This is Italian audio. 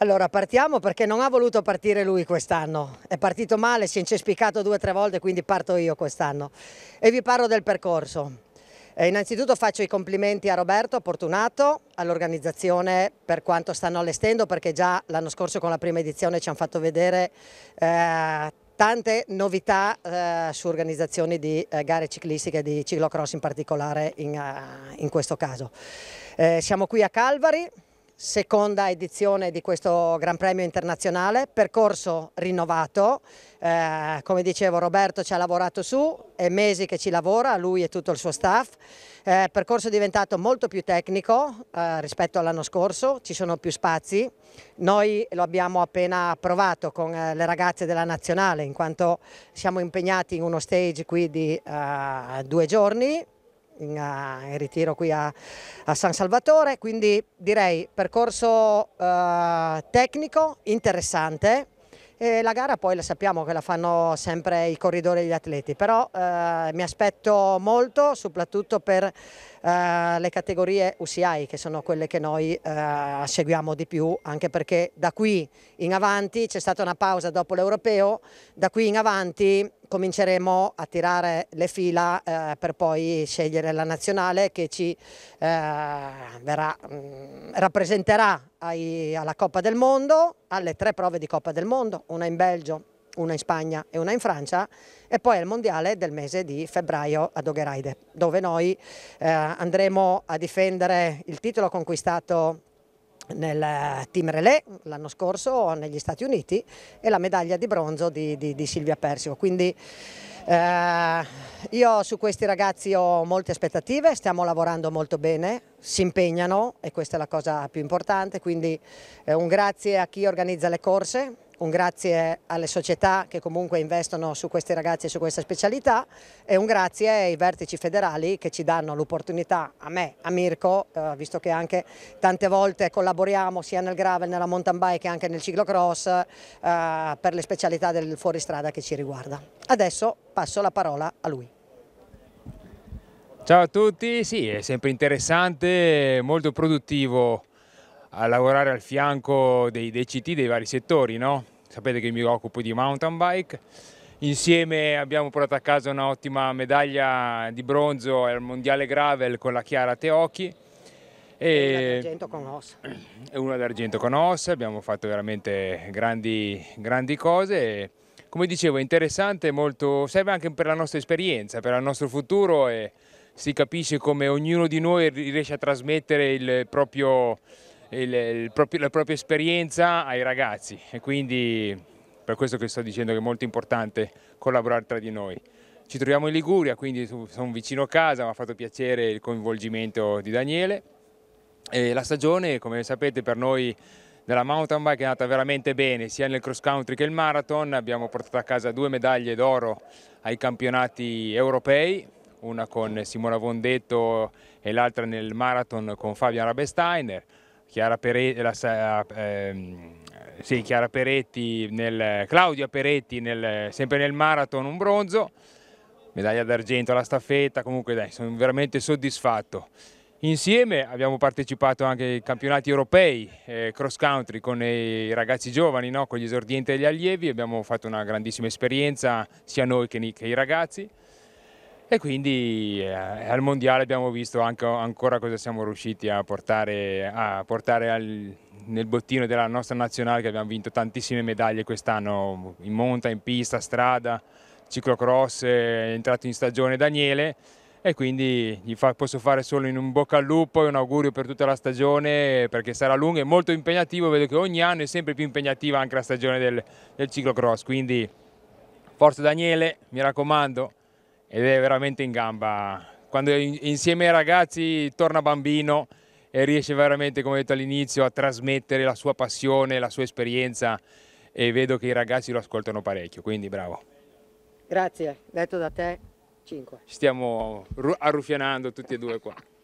Allora partiamo perché non ha voluto partire lui quest'anno, è partito male, si è incespicato due o tre volte quindi parto io quest'anno e vi parlo del percorso. Eh, innanzitutto faccio i complimenti a Roberto Fortunato, Portunato, all'organizzazione per quanto stanno allestendo perché già l'anno scorso con la prima edizione ci hanno fatto vedere eh, tante novità eh, su organizzazioni di eh, gare ciclistiche, di ciclocross in particolare in, uh, in questo caso. Eh, siamo qui a Calvari seconda edizione di questo Gran Premio internazionale, percorso rinnovato, eh, come dicevo Roberto ci ha lavorato su, è mesi che ci lavora, lui e tutto il suo staff, eh, percorso diventato molto più tecnico eh, rispetto all'anno scorso, ci sono più spazi, noi lo abbiamo appena provato con eh, le ragazze della nazionale in quanto siamo impegnati in uno stage qui di eh, due giorni, in, eh, in ritiro qui a, a, San Salvatore, quindi direi percorso eh, tecnico, interessante. E la gara poi la sappiamo che la fanno sempre i corridori e gli atleti, però eh, mi aspetto molto soprattutto per eh, le categorie UCI che sono quelle che noi eh, seguiamo di più, anche perché da qui in avanti c'è stata una pausa dopo l'Europeo, da qui in avanti cominceremo a tirare le fila eh, per poi scegliere la nazionale che ci eh, verrà, mh, mm, rappresenterà ai, alla Coppa del Mondo, alle tre prove di Coppa del Mondo, una in Belgio, una in Spagna e una in Francia e poi al mondiale del mese di febbraio ad Oghereide dove noi eh, andremo a difendere il titolo conquistato nel team relay l'anno scorso negli Stati Uniti e la medaglia di bronzo di, di, di Silvia Persico. Quindi eh, io su questi ragazzi ho molte aspettative, stiamo lavorando molto bene, si impegnano e questa è la cosa più importante, quindi eh, un grazie a chi organizza le corse, un grazie alle società che comunque investono su questi ragazzi e su questa specialità e un grazie ai vertici federali che ci danno l'opportunità, a me, a Mirko, eh, visto che anche tante volte collaboriamo sia nel gravel, nella mountain bike che anche nel ciclocross eh, per le specialità del fuoristrada che ci riguarda. Adesso passo la parola a lui. Ciao a tutti, sì è sempre interessante, molto produttivo a lavorare al fianco dei, dei CT dei vari settori, no? sapete che mi occupo di mountain bike. Insieme abbiamo portato a casa un'ottima medaglia di bronzo al Mondiale Gravel con la Chiara Teochi. E, una d'argento con ossa. una d'argento con ossa, abbiamo fatto veramente grandi, grandi cose. come dicevo, è interessante, molto, serve anche per la nostra esperienza, per il nostro futuro e si capisce come ognuno di noi riesce a trasmettere il proprio il, il proprio, la propria esperienza ai ragazzi e quindi per questo che sto dicendo che è molto importante collaborare tra di noi. Ci troviamo in Liguria, quindi sono vicino a casa, mi ha fatto piacere il coinvolgimento di Daniele. E la stagione, come sapete, per noi della mountain bike è andata veramente bene, sia nel cross country che nel marathon. Abbiamo portato a casa due medaglie d'oro ai campionati europei, una con Simona Vondetto e l'altra nel marathon con Fabian Rabesteiner. Chiara, Pere, la, ehm, sì, Chiara Peretti, nel, Claudia Peretti nel, sempre nel marathon un bronzo, medaglia d'argento alla staffetta, comunque dai, sono veramente soddisfatto. Insieme abbiamo partecipato anche ai campionati europei eh, cross country con i ragazzi giovani, no? con gli esordienti e gli allievi, abbiamo fatto una grandissima esperienza sia noi che, che i ragazzi e quindi eh, al mondiale abbiamo visto anche, ancora cosa siamo riusciti a portare, a portare al, nel bottino della nostra nazionale che abbiamo vinto tantissime medaglie quest'anno in monta, in pista, strada, ciclocross, è entrato in stagione Daniele e quindi gli fa, posso fare solo in un bocca al lupo e un augurio per tutta la stagione perché sarà lunga e molto impegnativa, vedo che ogni anno è sempre più impegnativa anche la stagione del, del ciclocross, quindi forza Daniele, mi raccomando ed è veramente in gamba. Quando insieme ai ragazzi torna bambino e riesce veramente, come ho detto all'inizio, a trasmettere la sua passione, la sua esperienza e vedo che i ragazzi lo ascoltano parecchio, quindi bravo. Grazie, detto da te 5. Ci stiamo arruffianando tutti e due qua.